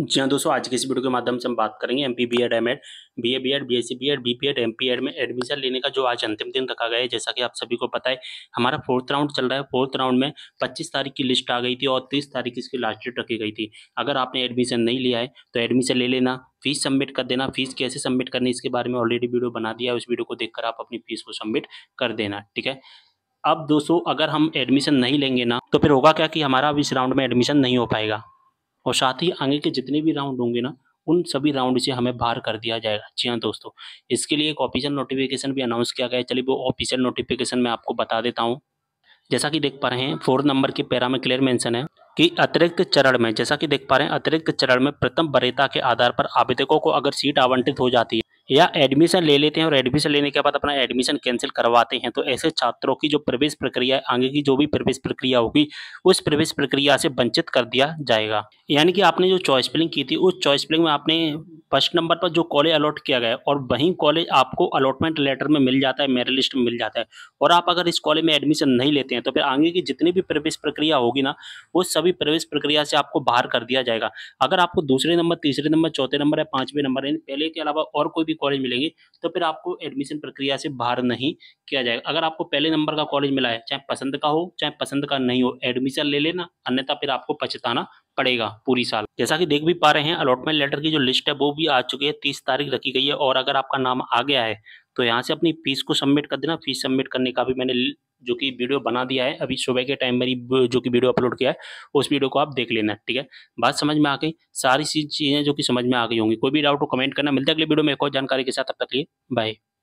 जी हाँ दोस्तों आज के इस वीडियो के माध्यम से हम बात करेंगे M P B Ed M Ed B A B Ed B S C B Ed B P Ed M P Ed में एडमिशन लेने का जो आज अंतिम दिन रखा गया है जैसा कि आप सभी को पता है हमारा फोर्थ राउंड चल रहा है फोर्थ राउंड में पच्चीस तारीख की लिस्ट आ गई थी और तीस तारीख इसकी लास्ट डेट रखी गई थी अगर आपने एडमिशन नहीं लिया है तो एडमिशन ले लेना फीस सबमिट कर देना फीस कैसे सबमिट करनी इसके बारे में ऑलरेडी वीडियो बना दिया है उस वीडियो को देख आप अपनी फीस को सबमिट कर देना ठीक है अब दोस्तों अगर हम एडमिशन नहीं लेंगे ना तो फिर होगा क्या कि हमारा अब इस राउंड में एडमिशन नहीं हो पाएगा और साथ ही आगे के जितने भी राउंड होंगे ना उन सभी राउंड से हमें बाहर कर दिया जाएगा जी हाँ दोस्तों इसके लिए एक ऑफिशियल नोटिफिकेशन भी अनाउंस किया गया है चलिए वो ऑफिशियल नोटिफिकेशन मैं आपको बता देता हूँ जैसा कि देख पा रहे हैं फोर्थ नंबर के पैरा में क्लियर मेंशन है कि अतिरिक्त चरण में जैसा कि देख पा रहे हैं अतिरिक्त चरण में प्रथम वरीयता के आधार पर आवेदकों को अगर सीट आवंटित हो जाती है या एडमिशन ले लेते हैं और एडमिशन लेने के बाद अपना एडमिशन कैंसिल करवाते हैं तो ऐसे छात्रों की जो प्रवेश प्रक्रिया आगे की जो भी प्रवेश प्रक्रिया होगी उस प्रवेश प्रक्रिया से वंचित कर दिया जाएगा यानी कि आपने जो चॉइस प्लिंग की थी उस चॉइस प्लिंग में आपने फर्स्ट नंबर पर तो जो कॉलेज अलॉट किया गया और वही कॉलेज आपको अलॉटमेंट लेटर में मिल जाता है मेरिट लिस्ट में मिल जाता है और आप अगर इस कॉलेज में एडमिशन नहीं लेते हैं तो फिर आगे की जितनी भी प्रवेश प्रक्रिया होगी ना वो सभी प्रवेश प्रक्रिया से आपको बाहर कर दिया जाएगा अगर आपको दूसरे नंबर तीसरे नंबर चौथे नंबर या पाँचवें नंबर पहले के अलावा और कोई भी कॉलेज मिलेंगे तो फिर आपको एडमिशन प्रक्रिया से बाहर नहीं किया जाएगा अगर आपको पहले नंबर का कॉलेज मिला है चाहे पसंद का हो चाहे पसंद का नहीं हो एडमिशन ले लेना अन्यथा फिर आपको पछताना पड़ेगा पूरी साल जैसा कि देख भी पा रहे हैं अलॉटमेंट लेटर की जो लिस्ट है वो भी आ चुकी है तीस तारीख रखी गई है और अगर आपका नाम आ गया है तो यहाँ से अपनी फीस को सबमिट कर देना फीस सबमिट करने का भी मैंने जो कि वीडियो बना दिया है अभी सुबह के टाइम मेरी जो कि वीडियो अपलोड किया है उस वीडियो को आप देख लेना ठीक है बात समझ में आ गई सारी चीज़ें जो कि समझ में आ गई होंगी कोई भी डाउट हो कमेंट करना मिलता है अगले वीडियो में एक और जानकारी के साथ तब तक लिए बाय